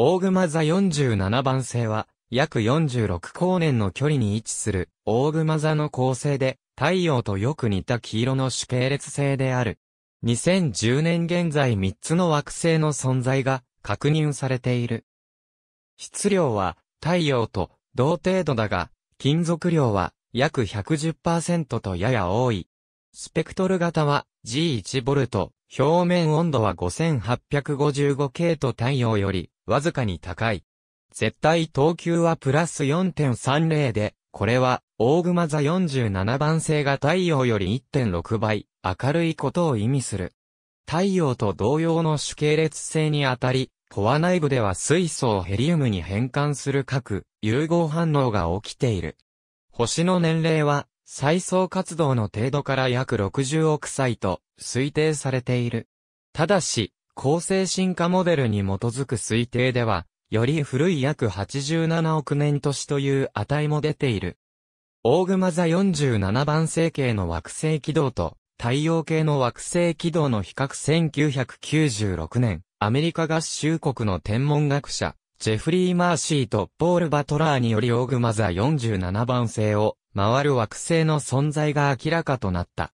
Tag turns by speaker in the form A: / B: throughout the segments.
A: 大熊座47番星は、約46光年の距離に位置する、大熊座の恒星で、太陽とよく似た黄色の主系列星である。2010年現在3つの惑星の存在が確認されている。質量は太陽と同程度だが、金属量は約110%とやや多い。スペクトル型は G1 ボルト、表面温度は5855 K と太陽よりわずかに高い。絶対等級はプラス4.30で、これは、大熊座47番星が太陽より1.6倍、明るいことを意味する。太陽と同様の主系列性にあたり、コア内部では水素をヘリウムに変換する各融合反応が起きている。星の年齢は、再層活動の程度から約60億歳と推定されている。ただし、構成進化モデルに基づく推定では、より古い約87億年年という値も出ている。大熊座47番星系の惑星軌道と太陽系の惑星軌道の比較1996年、アメリカ合衆国の天文学者、ジェフリー・マーシーとポール・バトラーにより大熊座47番星を回る惑星の存在が明らかとなった。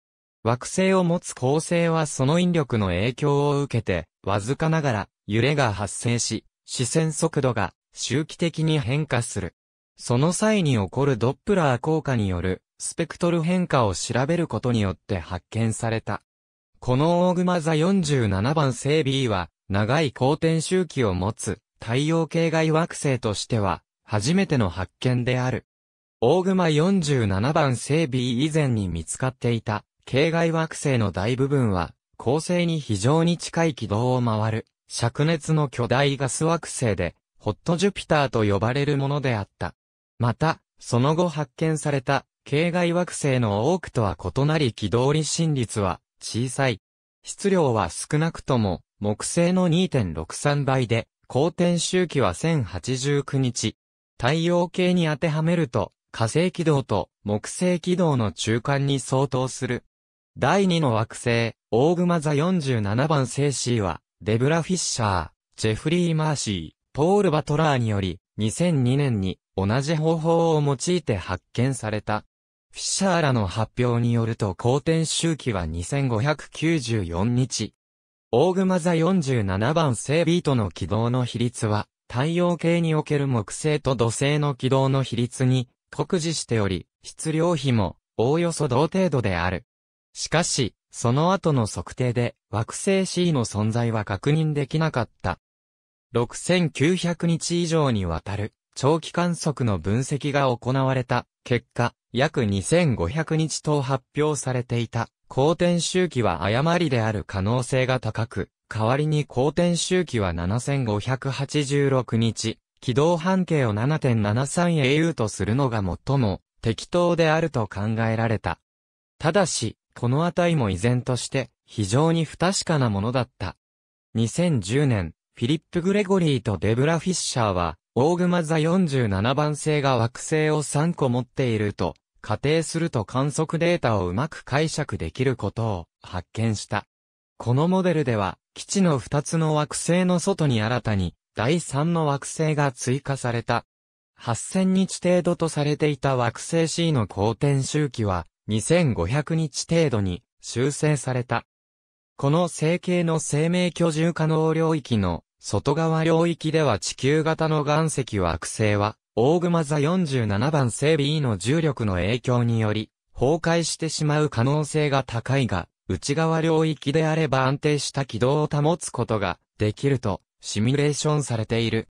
A: 惑星を持つ恒星はその引力の影響を受けて、わずかながら揺れが発生し、視線速度が周期的に変化する。その際に起こるドップラー効果によるスペクトル変化を調べることによって発見された。このオーグマ座47番星 B は長い光転周期を持つ太陽系外惑星としては初めての発見である。オーグマ47番星 B 以前に見つかっていた系外惑星の大部分は恒星に非常に近い軌道を回る、灼熱の巨大ガス惑星で、ホットジュピターと呼ばれるものであった。また、その後発見された、系外惑星の多くとは異なり軌道離心率は小さい。質量は少なくとも木星の2.63倍で、公転周期は1089日。太陽系に当てはめると、火星軌道と木星軌道の中間に相当する第2の惑星、オーグマ座47番セシーは、デブラ・フィッシャー、ジェフリー・マーシー、ポール・バトラーにより、2002年に同じ方法を用いて発見された。フィッシャーらの発表によると公転周期は2594日。オーグマ座47番星ビートの軌道の比率は、太陽系における木星と土星の軌道の比率に、酷似しており、質量比も、おおよそ同程度である。しかし、その後の測定で惑星 C の存在は確認できなかった。6900日以上にわたる長期観測の分析が行われた結果、約2500日と発表されていた公転周期は誤りである可能性が高く、代わりに公転周期は7586日、軌道半径を 7.73au とするのが最も適当であると考えられた。ただし、この値も依然として非常に不確かなものだった。2010年、フィリップ・グレゴリーとデブラ・フィッシャーは、オーグマ座47番星が惑星を3個持っていると、仮定すると観測データをうまく解釈できることを発見した。このモデルでは、基地の2つの惑星の外に新たに、第3の惑星が追加された。8000日程度とされていた惑星 C の公転周期は、2500日程度に修正された。この成形の生命居住可能領域の外側領域では地球型の岩石惑星は、大熊座47番整備の重力の影響により、崩壊してしまう可能性が高いが、内側領域であれば安定した軌道を保つことができるとシミュレーションされている。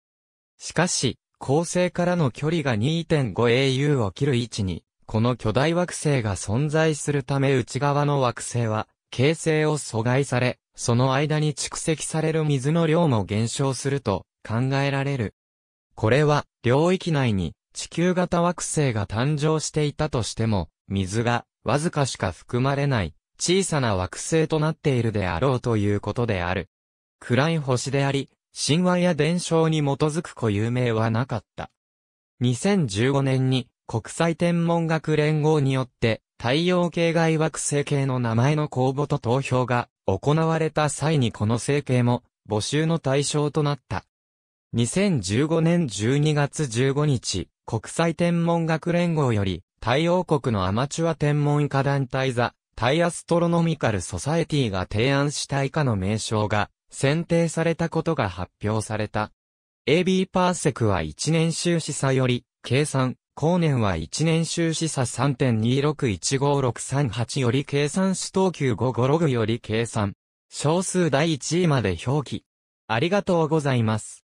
A: しかし、恒星からの距離が 2.5au を切る位置にこの巨大惑星が存在するため内側の惑星は、形成を阻害され、その間に蓄積される水の量も減少すると考えられる。これは、領域内に地球型惑星が誕生していたとしても、水がわずかしか含まれない小さな惑星となっているであろうということである。暗い星であり、神話や伝承に基づく固有名はなかった。2015年に国際天文学連合によって、太陽系外惑星系の名前の公募と投票が行われた際にこの星系も募集の対象となった。2015年12月15日、国際天文学連合より、太陽国のアマチュア天文家団体ザ・タイアストロノミカル・ソサエティが提案した以下の名称が選定されたことが発表された。AB パーセクは1年収支差より、計算、後年は1年収支差3 2 6 1 5 6 3 8より計算し等級5ログより計算。小数第1位まで表記。ありがとうございます。